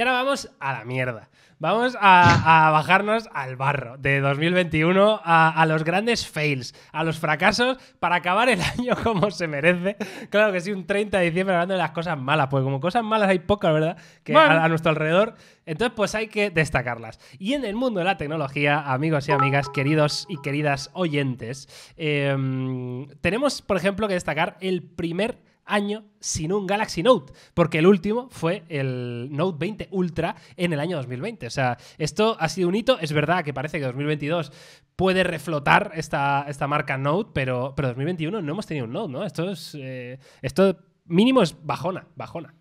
Y ahora vamos a la mierda. Vamos a, bajarnos al barro de 2021, a, los grandes fails, a los fracasos, para acabar el año como se merece. Claro que sí, un 30 de diciembre hablando de las cosas malas, porque como cosas malas hay pocas, ¿verdad? Que a, nuestro alrededor. Entonces, pues hay que destacarlas. Y en el mundo de la tecnología, amigos y amigas, queridos y queridas oyentes, em, tenemos, por ejemplo, que destacar el primer año sin un Galaxy Note, porque el último fue el Note 20 Ultra en el año 2020. O sea, esto ha sido un hito. Es verdad que parece que 2022 puede reflotar esta, esta marca Note, pero, pero 2021 no hemos tenido un Note, ¿no? Esto es. Eh, esto mínimo es bajona, bajona.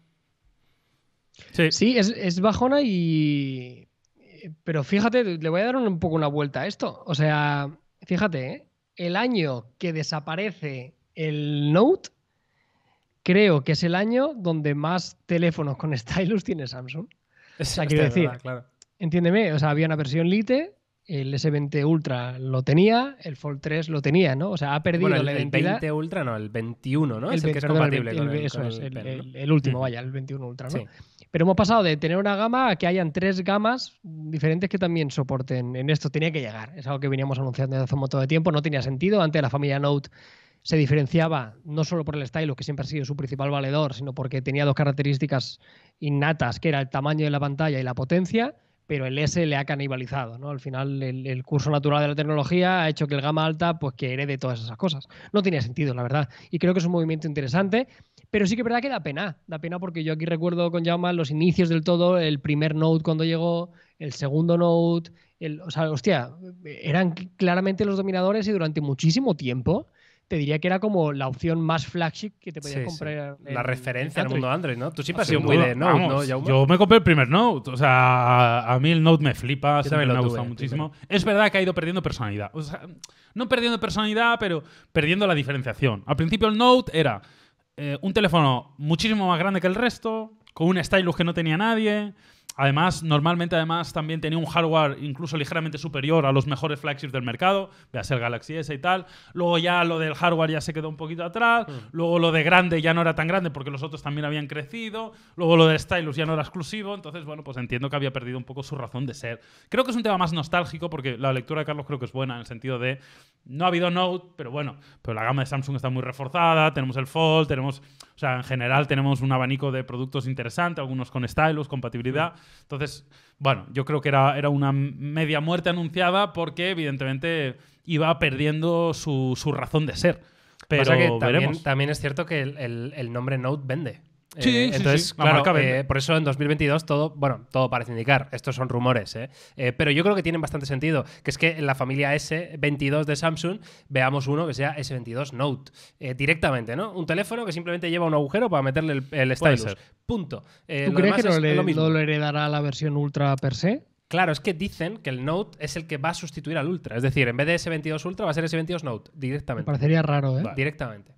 Sí, es, es bajona y. Pero fíjate, le voy a dar un poco una vuelta a esto. O sea, fíjate, ¿eh? el año que desaparece el Note creo que es el año donde más teléfonos con stylus tiene Samsung. O sea, quiero decir, claro. entiéndeme, o sea, había una versión Lite, el S20 Ultra lo tenía, el Fold 3 lo tenía, ¿no? O sea, ha perdido el, la identidad. El 20 Ultra no, el 21, ¿no? El es el compatible Eso es, el, último, vaya, el 21 Ultra, ¿no? Pero hemos pasado de tener una gama a que hayan tres gamas diferentes que también soporten en esto. Tenía que llegar, es algo que veníamos anunciando hace un montón de tiempo, no tenía sentido. Antes la familia Note se diferenciaba no solo por el estilo que siempre ha sido su principal valedor, sino porque tenía dos características innatas, que era el tamaño de la pantalla y la potencia, pero el S le ha canibalizado. ¿no? Al final, el, curso natural de la tecnología ha hecho que el gama alta pues, que herede todas esas cosas. No tiene sentido, la verdad. Y creo que es un movimiento interesante, pero sí que es verdad que da pena. Da pena porque yo aquí recuerdo con llama los inicios del todo, el primer Note cuando llegó, el segundo Note, el, o sea, hostia, eran claramente los dominadores y durante muchísimo tiempo te diría que era como la opción más flagship que te podías comprar. la referencia en el mundo Android, ¿no? Tú siempre has sido muy de Note, ¿no? Yo me compré el primer Note. O sea, a mí el Note me flipa, me, ha gustado muchísimo. Es verdad que ha ido perdiendo personalidad. O sea, no perdiendo personalidad, pero perdiendo la diferenciación. Al principio el Note era eh, un teléfono muchísimo más grande que el resto, con un stylus que no tenía nadie. Además, normalmente además también tenía un hardware incluso ligeramente superior a los mejores flagships del mercado, a el Galaxy S y tal. Luego ya lo del hardware ya se quedó un poquito atrás, mm. luego lo de grande ya no era tan grande porque los otros también habían crecido, luego lo de Stylus ya no era exclusivo, entonces bueno, pues entiendo que había perdido un poco su razón de ser. Creo que es un tema más nostálgico porque la lectura de Carlos creo que es buena en el sentido de no ha habido Note, pero bueno, pero la gama de Samsung está muy reforzada, tenemos el Fold, tenemos o sea, en general tenemos un abanico de productos interesantes, algunos con stylus, compatibilidad. Entonces, bueno, yo creo que era, era una media muerte anunciada porque evidentemente iba perdiendo su, razón de ser. Pero también, es cierto que el, el nombre Note vende. Eh, entonces, claro, eh, por eso en 2022 todo, bueno, todo parece indicar, estos son rumores, ¿eh? pero yo creo que tienen bastante sentido, que es que en la familia S22 de Samsung veamos uno que sea S22 Note, directamente, ¿no? Un teléfono que simplemente lleva un agujero para meterle el, stylus. Punto. ¿Tú crees que no, lo heredará la versión Ultra per se? Claro, es que dicen que el Note es el que va a sustituir al Ultra. Es decir, en vez de S22 Ultra va a ser S22 Note directamente. parecería raro, ¿eh? Directamente.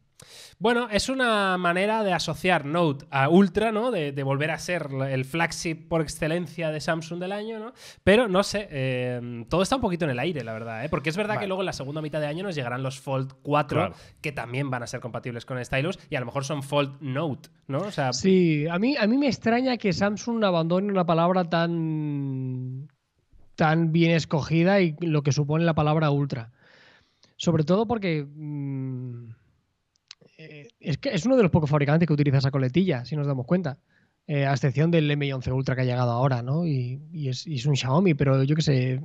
Bueno, es una manera de asociar Note a Ultra, ¿no? De, volver a ser el flagship por excelencia de Samsung del año, ¿no? Pero no sé, em, todo está un poquito en el aire, la verdad, ¿eh? Porque es verdad que luego en la segunda mitad de año nos llegarán los Fold 4, que también van a ser compatibles con Stylus, y a lo mejor son Fold Note, ¿no? sí, a mí, a mí me extraña que Samsung abandone una palabra tan, tan bien escogida y lo que supone la palabra Ultra. Sobre todo porque... Mm, es que es uno de los pocos fabricantes que utiliza esa coletilla, si nos damos cuenta. Eh, a excepción del M11 Ultra que ha llegado ahora, ¿no? Y, es, un Xiaomi, pero yo qué sé, eh,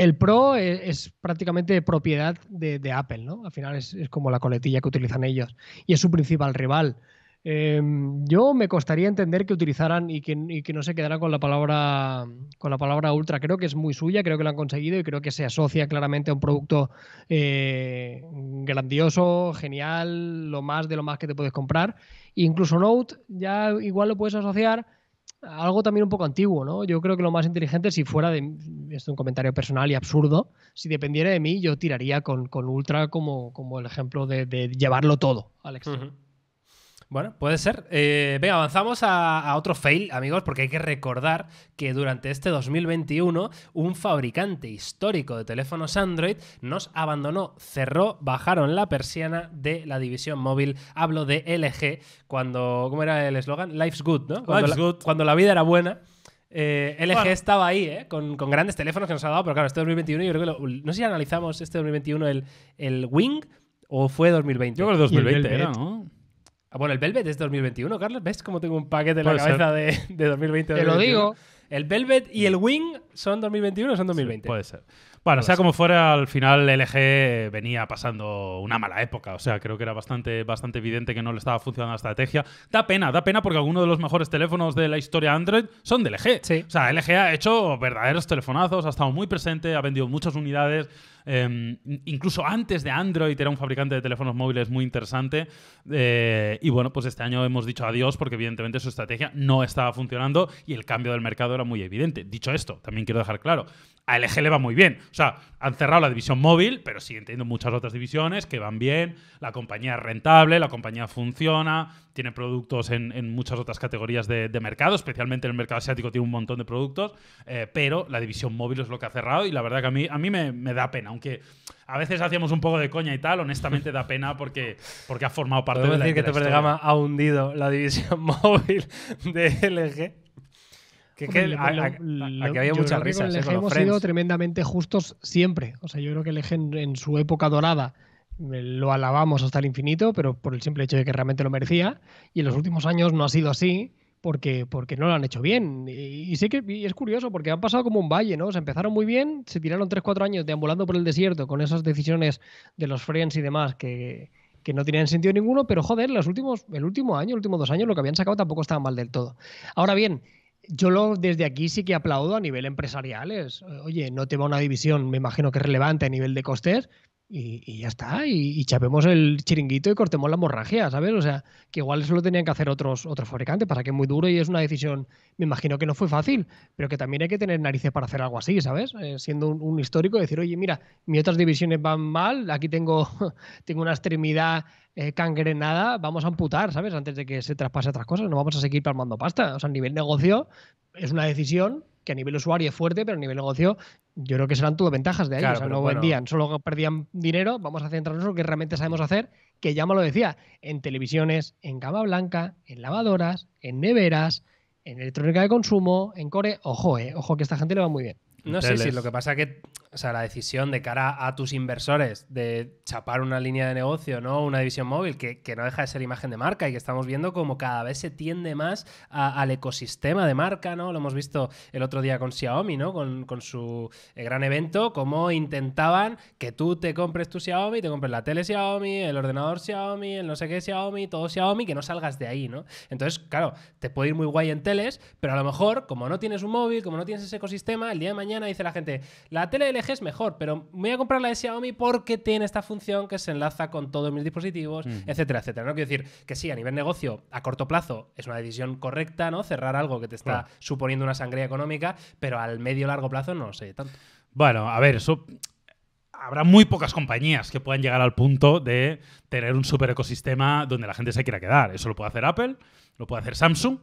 el Pro e, es, prácticamente propiedad de, Apple, ¿no? Al final es, como la coletilla que utilizan ellos y es su principal rival. Em, yo me costaría entender que utilizaran y que, no se quedara con la palabra con la palabra ultra. Creo que es muy suya, creo que lo han conseguido y creo que se asocia claramente a un producto eh, grandioso, genial, lo más de lo más que te puedes comprar. incluso Note ya igual lo puedes asociar a algo también un poco antiguo, ¿no? Yo creo que lo más inteligente, si fuera de esto un comentario personal y absurdo, si dependiera de mí, yo tiraría con, ultra como, como el ejemplo de, llevarlo todo al bueno, puede ser. Eh, venga, avanzamos a, otro fail, amigos, porque hay que recordar que durante este 2021 un fabricante histórico de teléfonos Android nos abandonó, cerró, bajaron la persiana de la división móvil. Hablo de LG, cuando, ¿cómo era el eslogan? Life's good, ¿no? Cuando, la, vida era buena. Eh, LG estaba ahí, ¿eh? Con, grandes teléfonos que nos ha dado, pero claro, este 2021, yo creo que no sé si analizamos este 2021 el, el Wing o fue 2020. Yo creo que 2020 2020 era, ¿no? Ah, bueno, el Velvet es 2021, Carlos. ¿Ves cómo tengo un paquete en la cabeza de, de, 2020? Te lo digo. ¿El Velvet y el Wing son 2021 o son 2020? puede ser. Bueno, sea como fuera, al final LG venía pasando una mala época. O sea, creo que era bastante, bastante evidente que no le estaba funcionando la estrategia. Da pena, da pena porque algunos de los mejores teléfonos de la historia Android son de LG. Sí. O sea, LG ha hecho verdaderos telefonazos, ha estado muy presente, ha vendido muchas unidades. Em, incluso antes de Android era un fabricante de teléfonos móviles muy interesante. Eh, y bueno, pues este año hemos dicho adiós porque evidentemente su estrategia no estaba funcionando y el cambio del mercado era muy evidente. Dicho esto, también quiero dejar claro, a LG le va muy bien. O sea, han cerrado la división móvil, pero siguen teniendo muchas otras divisiones que van bien, la compañía es rentable, la compañía funciona, tiene productos en, muchas otras categorías de, mercado, especialmente en el mercado asiático tiene un montón de productos, eh, pero la división móvil es lo que ha cerrado y la verdad que a mí, a mí me, da pena, aunque a veces hacíamos un poco de coña y tal, honestamente da pena porque, porque ha formado parte de la decir que de este Gama ha hundido la división móvil de LG? Que, que a, que había muchas risas. hemos sido tremendamente justos siempre. O sea, yo creo que LG en su época dorada lo alabamos hasta el infinito, pero por el simple hecho de que realmente lo merecía. Y en los últimos años no ha sido así porque, porque no lo han hecho bien. Y, sé que es curioso porque han pasado como un valle, ¿no? Se empezaron muy bien, se tiraron 3-4 años deambulando por el desierto con esas decisiones de los Friends y demás que, no tenían sentido ninguno, pero joder, los últimos, el último año, los últimos dos años, lo que habían sacado tampoco estaba mal del todo. Ahora bien, yo lo, desde aquí sí que aplaudo a nivel empresarial. oye, no te una división, me imagino que es relevante a nivel de costes, y, ya está, y, chapemos el chiringuito y cortemos la hemorragia, ¿sabes? O sea, que igual eso lo tenían que hacer otros, otros fabricantes, para que es muy duro y es una decisión, me imagino que no fue fácil, pero que también hay que tener narices para hacer algo así, ¿sabes? Eh, siendo un, histórico, decir, oye, mira, mis otras divisiones van mal, aquí tengo, tengo una extremidad eh, cangrenada, vamos a amputar, ¿sabes? Antes de que se traspase otras cosas, no vamos a seguir palmando pasta. O sea, a nivel negocio es una decisión que a nivel usuario es fuerte, pero a nivel negocio yo creo que serán todo ventajas de ahí. o sea, no vendían, solo perdían dinero. Vamos a centrarnos en lo que realmente sabemos hacer, que ya me lo decía, en televisiones, en cama blanca, en lavadoras, en neveras, en electrónica de consumo, en core. Ojo, eh, ojo que a esta gente le va muy bien. No sé si lo que pasa es que, sea, la decisión de cara a tus inversores de chapar una línea de negocio, ¿no? Una división móvil, que, no deja de ser imagen de marca y que estamos viendo como cada vez se tiende más al ecosistema de marca, ¿no? Lo hemos visto el otro día con Xiaomi, ¿no? Con, con su eh, gran evento, cómo intentaban que tú te compres tu Xiaomi, te compres la tele Xiaomi, el ordenador Xiaomi, el no sé qué Xiaomi, todo Xiaomi, que no salgas de ahí, ¿no? Entonces, claro, te puede ir muy guay en teles, pero a lo mejor, como no tienes un móvil, como no tienes ese ecosistema, el día de mañana dice la gente, la tele es mejor, pero voy a comprar la de Xiaomi porque tiene esta función que se enlaza con todos mis dispositivos, etcétera, etcétera. No quiero decir que sí, a nivel negocio, a corto plazo, es una decisión correcta, ¿no? Cerrar algo que te está suponiendo una sangría económica, pero al medio largo plazo no lo sé tanto. Bueno, a ver, eso habrá muy pocas compañías que puedan llegar al punto de tener un super ecosistema donde la gente se quiera quedar. Eso lo puede hacer Apple, lo puede hacer Samsung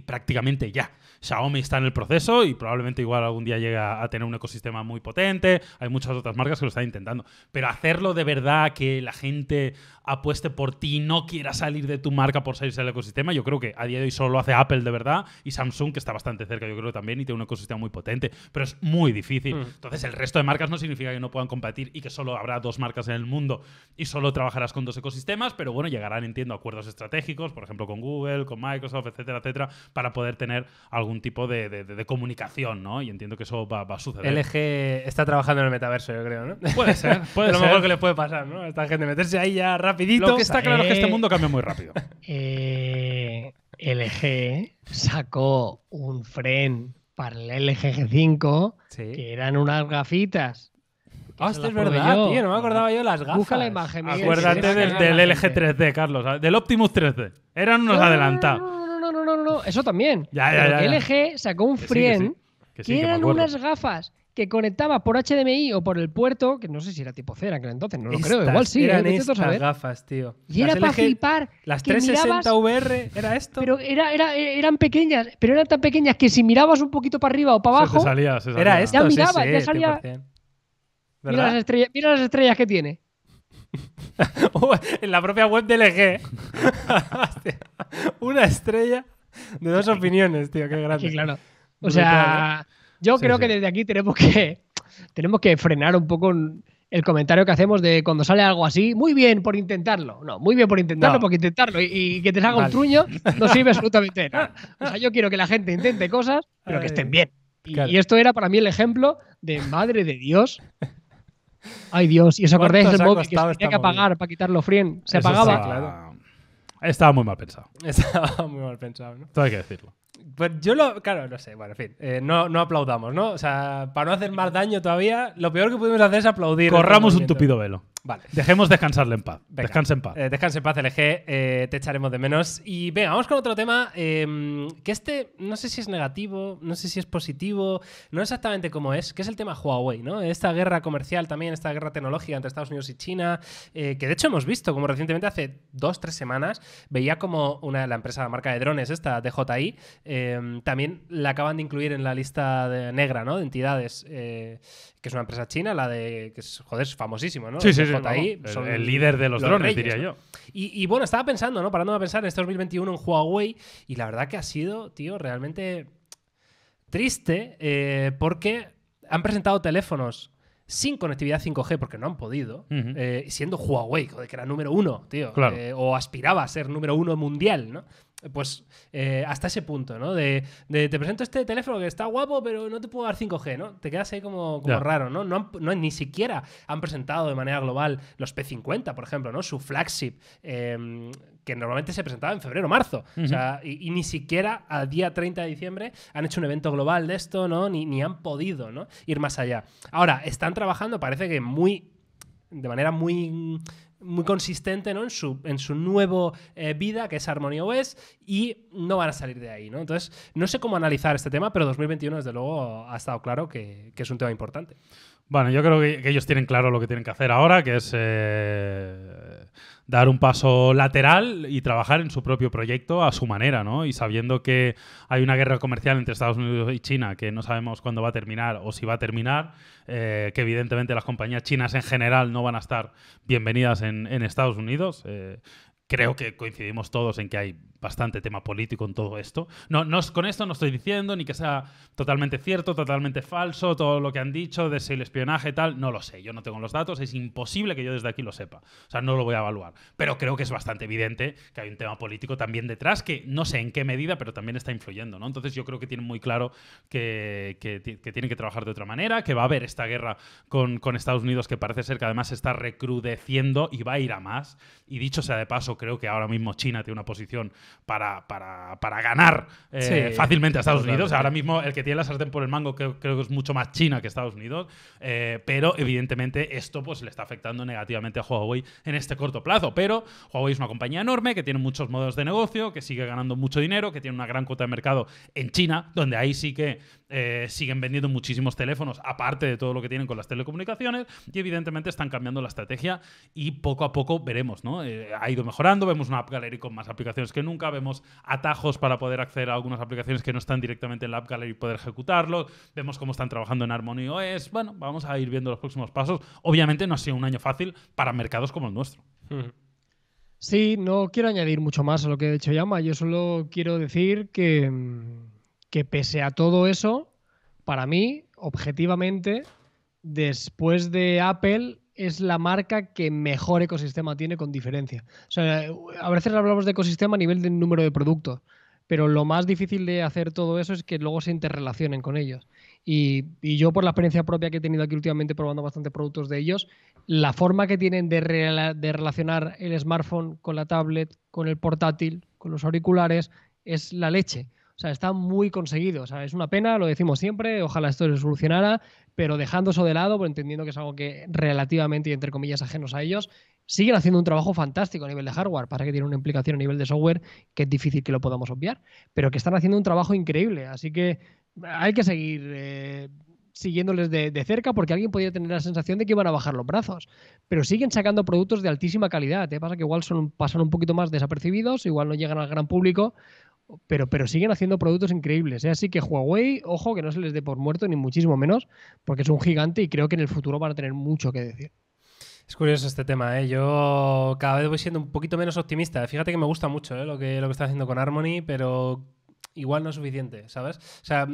prácticamente ya. Xiaomi está en el proceso y probablemente igual algún día llegue a tener un ecosistema muy potente. Hay muchas otras marcas que lo están intentando. Pero hacerlo de verdad, que la gente apueste por ti y no quiera salir de tu marca por salirse del ecosistema, yo creo que a día de hoy solo lo hace Apple de verdad y Samsung, que está bastante cerca, yo creo también, y tiene un ecosistema muy potente. Pero es muy difícil. Mm. Entonces, el resto de marcas no significa que no puedan competir y que solo habrá dos marcas en el mundo y solo trabajarás con dos ecosistemas, pero bueno, llegarán, entiendo, acuerdos estratégicos, por ejemplo, con Google, con Microsoft, etcétera, etcétera, para poder tener algún tipo de, comunicación, ¿no? Y entiendo que eso va, a suceder. LG está trabajando en el metaverso, yo creo, ¿no? Puede ser, puede lo mejor que le puede pasar, ¿no? esta gente meterse ahí ya rapidito. Lo que está claro es que este eh, mundo cambia muy rápido. Eh... LG sacó un fren para el LG 5 sí. que eran unas gafitas. Ah, esto es verdad, No me acordaba yo de las gafas. Busca la imagen, Acuérdate del, del LG 3D, Carlos. Del Optimus 3D. Eran unos ah. adelantados eso también. LG sacó un Friend que, eran unas gafas que conectaba por HDMI o por el puerto, que no sé si era tipo C en aquel entonces, no lo creo, igual sí, ¿eh? eran estas ¿eh? gafas, tío. Y era para flipar. Las 360 VR, ¿era esto? Pero era, era, eran pequeñas, pero eran tan pequeñas que si mirabas un poquito para arriba o para abajo, era esto, ya salía. Mira las, estrellas, mira las estrellas que tiene. Oh, en la propia web de LG. Una estrella. De dos opiniones, tío, qué grande. Sí, claro. O sea, ¿eh? yo creo que desde aquí tenemos que, tenemos que frenar un poco el comentario que hacemos de cuando sale algo así, muy bien por intentarlo. No, muy bien por intentarlo, porque intentarlo y, que te salga un truño no sirve absolutamente nada. O sea, yo quiero que la gente intente cosas, pero que estén bien. Y, esto era para mí el ejemplo de madre de Dios. Ay Dios, y os acordáis del móvil que se tenía que apagar para quitarlo frien, se apagaba. Estaba muy mal pensado. Estaba muy mal pensado, ¿no? Todo hay que decirlo. Pues yo lo. Claro, no sé. Bueno, en fin. Eh, no, no, aplaudamos, ¿no? O sea, para no hacer más daño todavía, lo peor que pudimos hacer es aplaudir. Corramos un tupido velo. Vale. Dejemos descansarle en paz. Venga, en paz. Eh, en paz, LG. Eh, te echaremos de menos. Y venga, vamos con otro tema. Em, que este, no sé si es negativo, no sé si es positivo, no exactamente cómo es, que es el tema Huawei, ¿no? Esta guerra comercial también, esta guerra tecnológica entre Estados Unidos y China, eh, que de hecho hemos visto, como recientemente hace dos, tres semanas, veía como una, de la empresa, la marca de drones, esta DJI, em, también la acaban de incluir en la lista negra, ¿no? De entidades eh, que es una empresa china, la de. que es, joder, es famosísimo, ¿no? Sí, sí, sí. el, líder de los, drones, diría yo. Y, bueno, estaba pensando, ¿no? Parándome a pensar en este 2021 en Huawei, y la verdad que ha sido, tío, realmente triste, eh, porque han presentado teléfonos sin conectividad 5G, porque no han podido, eh, siendo Huawei, que era número uno, tío, claro. Eh, o aspiraba a ser número uno mundial, ¿no? pues eh, hasta ese punto, ¿no? De, te presento este teléfono que está guapo, pero no te puedo dar 5G, ¿no? Te quedas ahí como, raro, ¿no? No, Ni siquiera han presentado de manera global los P50, por ejemplo, ¿no? Su flagship, em, que normalmente se presentaba en febrero marzo. O sea, y, ni siquiera al día 30 de diciembre han hecho un evento global de esto, ¿no? Ni, ni han podido, ¿no? Ir más allá. Ahora, están trabajando, parece que muy de manera muy muy consistente ¿no? en, su, en su nuevo eh, vida, que es Armonía OS, y no van a salir de ahí. ¿no? Entonces, no sé cómo analizar este tema, pero 2021, desde luego, ha estado claro que, es un tema importante. Bueno, yo creo que, ellos tienen claro lo que tienen que hacer ahora, que es eh, dar un paso lateral y trabajar en su propio proyecto a su manera, ¿no? Y sabiendo que hay una guerra comercial entre Estados Unidos y China que no sabemos cuándo va a terminar o si va a terminar, eh, que evidentemente las compañías chinas en general no van a estar bienvenidas en, Estados Unidos. Eh, creo que coincidimos todos en que hay bastante tema político en todo esto. No, con esto no estoy diciendo ni que sea totalmente cierto, totalmente falso, todo lo que han dicho de el espionaje y tal, no lo sé. Yo no tengo los datos, es imposible que yo desde aquí lo sepa. O sea, no lo voy a evaluar. Pero creo que es bastante evidente que hay un tema político también detrás que no sé en qué medida, pero también está influyendo, ¿no? Entonces yo creo que tienen muy claro que, que, que tienen que trabajar de otra manera, que va a haber esta guerra con, con Estados Unidos que parece ser que además se está recrudeciendo y va a ir a más. Y dicho sea de paso, creo que ahora mismo China tiene una posición para, para, ganar eh, fácilmente a Estados Unidos. Ahora mismo el que tiene la sartén por el mango creo, que es mucho más China que Estados Unidos, eh, pero evidentemente esto pues, le está afectando negativamente a Huawei en este corto plazo. Pero Huawei es una compañía enorme que tiene muchos modelos de negocio, que sigue ganando mucho dinero, que tiene una gran cuota de mercado en China, donde ahí sí que eh, siguen vendiendo muchísimos teléfonos, aparte de todo lo que tienen con las telecomunicaciones, y evidentemente están cambiando la estrategia y poco a poco veremos, ¿no? ha ido mejorando vemos una App Gallery con más aplicaciones que nunca, vemos atajos para poder acceder a algunas aplicaciones que no están directamente en la App Gallery y poder ejecutarlos, vemos cómo están trabajando en Harmony OS, bueno, vamos a ir viendo los próximos pasos. Obviamente no ha sido un año fácil para mercados como el nuestro. Sí, no quiero añadir mucho más a lo que ha dicho Yama. Yo solo quiero decir que, mm, que, pese a todo eso, para mí, objetivamente, después de Apple, es la marca que mejor ecosistema tiene con diferencia. O sea, a veces hablamos de ecosistema a nivel de número de productos, pero lo más difícil de hacer todo eso es que luego se interrelacionen con ellos. Y, yo por la experiencia propia que he tenido aquí últimamente probando bastante productos de ellos, la forma que tienen de, de relacionar el smartphone con la tablet, con el portátil, con los auriculares, es la leche. O sea, está muy conseguido. O sea, es una pena, lo decimos siempre, ojalá esto se solucionara, pero dejando eso de lado, entendiendo que es algo que relativamente y entre comillas ajenos a ellos, siguen haciendo un trabajo fantástico a nivel de hardware, para que tiene una implicación a nivel de software que es difícil que lo podamos obviar, pero que están haciendo un trabajo increíble. Así que hay que seguir. Eh, siguiéndoles de, cerca porque alguien podría tener la sensación de que iban a bajar los brazos. Pero siguen sacando productos de altísima calidad. Te ¿eh? Pasa que igual son, pasan un poquito más desapercibidos, igual no llegan al gran público pero, pero siguen haciendo productos increíbles. ¿eh? Así que Huawei, ojo, que no se les dé por muerto, ni muchísimo menos, porque es un gigante y creo que en el futuro van a tener mucho que decir. Es curioso este tema, ¿eh? Yo cada vez voy siendo un poquito menos optimista. Fíjate que me gusta mucho ¿eh? lo, que, lo que está haciendo con Harmony, pero igual no es suficiente, ¿sabes? O sea,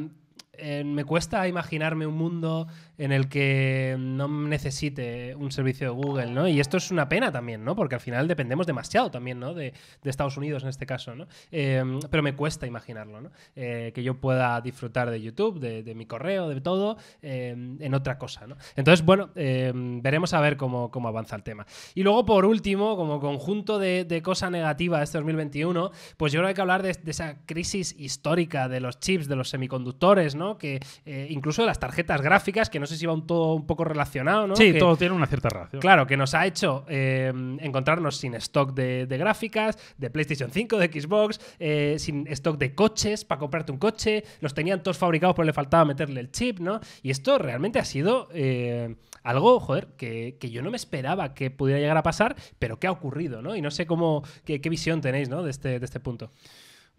eh, me cuesta imaginarme un mundo en el que no necesite un servicio de Google, ¿no? Y esto es una pena también, ¿no? Porque al final dependemos demasiado también, ¿no? De, Estados Unidos en este caso, ¿no? Em, pero me cuesta imaginarlo, ¿no? Eh, que yo pueda disfrutar de YouTube, de, mi correo, de todo, em, en otra cosa, ¿no? Entonces, bueno, em, veremos a ver cómo, avanza el tema. Y luego, por último, como conjunto de, cosas cosa negativa de este 2021, pues yo creo que hay que hablar de esa crisis histórica de los chips, de los semiconductores, ¿no? Que eh, incluso las tarjetas gráficas, que no sé si va un todo un poco relacionado, ¿no? Sí, todo tiene una cierta relación. Claro, que nos ha hecho em, encontrarnos sin stock de, gráficas, de PlayStation 5, de Xbox, eh, sin stock de coches para comprarte un coche. Los tenían todos fabricados, pero le faltaba meterle el chip, ¿no? Y esto realmente ha sido em, algo, joder, que, yo no me esperaba que pudiera llegar a pasar, pero que ha ocurrido, ¿no? Y no sé cómo, qué, visión tenéis, ¿no? De este, de este punto.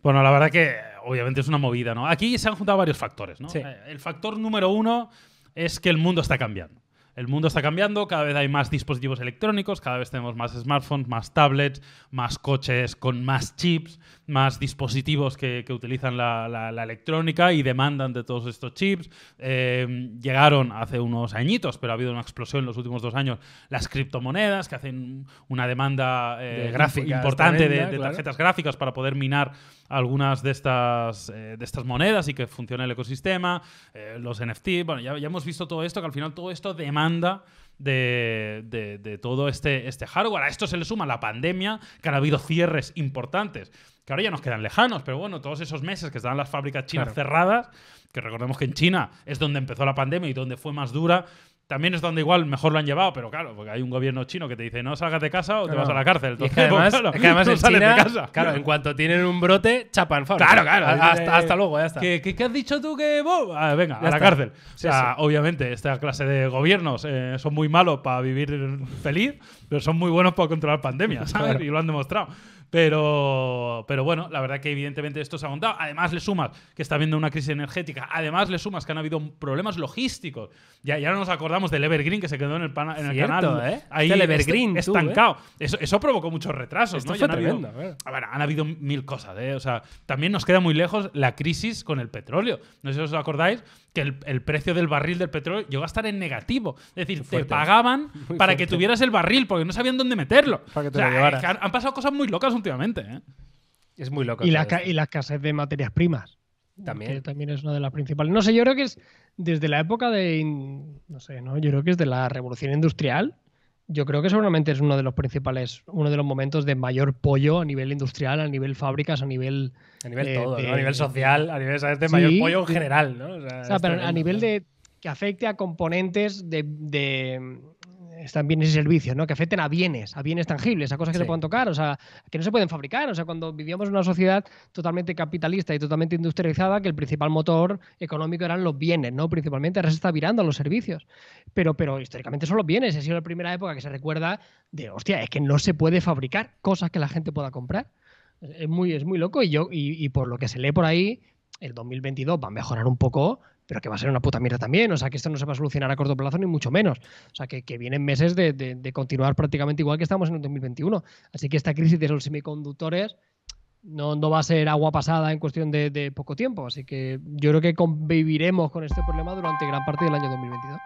Bueno, la verdad que obviamente es una movida, ¿no? Aquí se han juntado varios factores, ¿no? Eh, el factor número uno es que el mundo está cambiando. El mundo está cambiando, cada vez hay más dispositivos electrónicos, cada vez tenemos más smartphones, más tablets, más coches con más chips, más dispositivos que, que utilizan la, la, electrónica y demandan de todos estos chips. Em, llegaron hace unos añitos, pero ha habido una explosión en los últimos dos años, las criptomonedas que hacen una demanda eh, importante de, tarjetas gráficas para poder minar algunas de estas, eh, de estas monedas y que funcione el ecosistema, eh, los NFT. Bueno, ya, ya hemos visto todo esto, que al final todo esto demanda de, todo este, este hardware. A esto se le suma la pandemia, que han habido cierres importantes, que ahora ya nos quedan lejanos, pero bueno, todos esos meses que estaban las fábricas chinas cerradas, que recordemos que en China es donde empezó la pandemia y donde fue más dura, también es donde igual mejor lo han llevado, pero claro, porque hay un gobierno chino que te dice no salgas de casa o te vas a la cárcel. Entonces, que además, claro, es además en China, de casa. Claro, en cuanto tienen un brote, chapan Claro, claro. Hasta, luego, ya está. ¿Qué, qué, has dicho tú que vos? Ah, venga, a la cárcel. o sea, obviamente, esta clase de gobiernos eh, son muy malos para vivir feliz, pero son muy buenos para controlar pandemias, ¿sabes? Y lo han demostrado. Pero, pero bueno, la verdad que evidentemente esto se ha montado. Además le sumas que está habiendo una crisis energética. Además le sumas que han habido problemas logísticos. Ya, ya no nos acordamos del Evergreen que se quedó en el, en canal. ¿eh? Ahí este el este Evergreen, estancado. ¿eh? eso, eso, provocó muchos retrasos. Esto Fue tremendo, han, habido, a ver, han habido mil cosas. ¿eh? O sea, también nos queda muy lejos la crisis con el petróleo. No sé si os acordáis que el, precio del barril del petróleo llegó a estar en negativo. Es decir, te pagaban para que tuvieras el barril, porque no sabían dónde meterlo. Han, pasado cosas muy locas últimamente. ¿eh? Es muy loco. Y la, escasez de materias primas. También. también es una de las principales. No sé, yo creo que es desde la época de. No sé, ¿no? Yo creo que es de la revolución industrial yo creo que seguramente es uno de los principales, uno de los momentos de mayor pollo a nivel industrial, a nivel fábricas, a nivel. A nivel eh, todo, ¿no? A nivel social, a nivel ¿sabes? de mayor pollo en general, ¿no? O sea, pero este a nivel de. que afecte a componentes de están bienes y servicios, ¿no? Que afecten a bienes, a bienes tangibles, a cosas que se puedan tocar, o sea, que no se pueden fabricar. O sea, cuando vivíamos en una sociedad totalmente capitalista y totalmente industrializada, que el principal motor económico eran los bienes, ¿no? Principalmente ahora se está virando a los servicios. Pero, pero históricamente son los bienes. Ha sido la primera época que se recuerda de, hostia, es que no se puede fabricar cosas que la gente pueda comprar. Es muy, es muy loco y yo, y, y por lo que se lee por ahí, el 2022 va a mejorar un poco, pero que va a ser una puta mierda también. O sea, que esto no se va a solucionar a corto plazo, ni mucho menos. O sea, que, vienen meses de, continuar prácticamente igual que estamos en el 2021. Así que esta crisis de los semiconductores no, no va a ser agua pasada en cuestión de poco tiempo. Así que yo creo que conviviremos con este problema durante gran parte del año 2022.